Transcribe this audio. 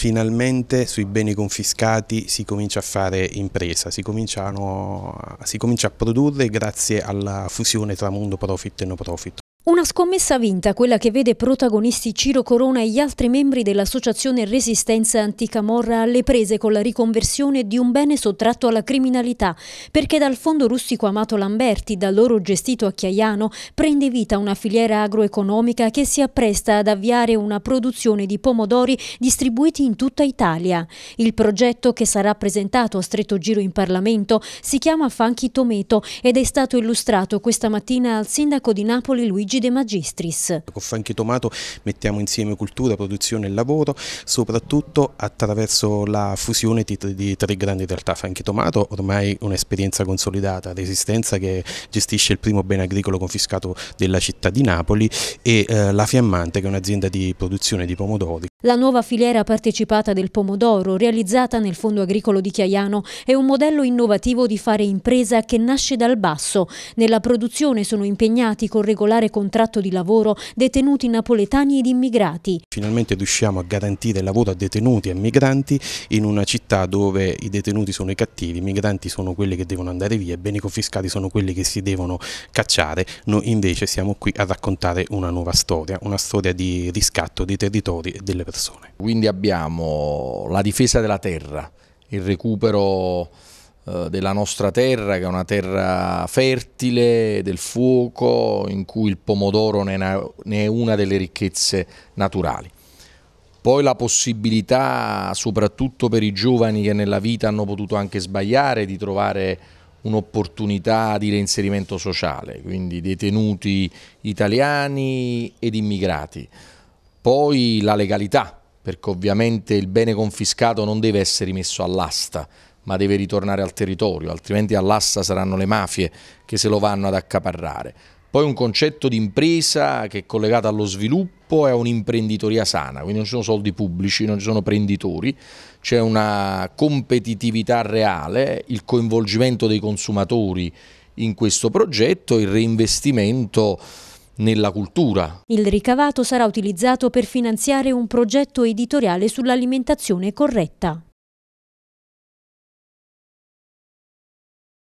finalmente sui beni confiscati si comincia a fare impresa, si, si comincia a produrre grazie alla fusione tra mondo profit e no profit. Una scommessa vinta, quella che vede protagonisti Ciro Corona e gli altri membri dell'associazione Resistenza Anticamorra alle prese con la riconversione di un bene sottratto alla criminalità, perché dal fondo rustico Amato Lamberti, da loro gestito a Chiaiano, prende vita una filiera agroeconomica che si appresta ad avviare una produzione di pomodori distribuiti in tutta Italia. Il progetto, che sarà presentato a stretto giro in Parlamento, si chiama Fanchi Tometo ed è stato illustrato questa mattina al sindaco di Napoli Luigi Luigi De Magistris. Con Franchi Tomato mettiamo insieme cultura, produzione e lavoro, soprattutto attraverso la fusione di, di tre grandi realtà. Franchi Tomato, ormai un'esperienza consolidata, Resistenza che gestisce il primo bene agricolo confiscato della città di Napoli e eh, La Fiammante che è un'azienda di produzione di pomodori. La nuova filiera partecipata del pomodoro, realizzata nel Fondo Agricolo di Chiaiano, è un modello innovativo di fare impresa che nasce dal basso. Nella produzione sono impegnati con regolare contratto di lavoro detenuti napoletani ed immigrati. Finalmente riusciamo a garantire lavoro a detenuti e migranti in una città dove i detenuti sono i cattivi, i migranti sono quelli che devono andare via, i beni confiscati sono quelli che si devono cacciare. Noi invece siamo qui a raccontare una nuova storia, una storia di riscatto dei territori e delle persone. Quindi abbiamo la difesa della terra, il recupero eh, della nostra terra, che è una terra fertile, del fuoco, in cui il pomodoro ne è una delle ricchezze naturali. Poi la possibilità, soprattutto per i giovani che nella vita hanno potuto anche sbagliare, di trovare un'opportunità di reinserimento sociale, quindi detenuti italiani ed immigrati. Poi la legalità, perché ovviamente il bene confiscato non deve essere messo all'asta, ma deve ritornare al territorio, altrimenti all'assa saranno le mafie che se lo vanno ad accaparrare. Poi un concetto di impresa che è collegato allo sviluppo e a un'imprenditoria sana, quindi non ci sono soldi pubblici, non ci sono prenditori, c'è una competitività reale, il coinvolgimento dei consumatori in questo progetto, il reinvestimento nella cultura. Il ricavato sarà utilizzato per finanziare un progetto editoriale sull'alimentazione corretta.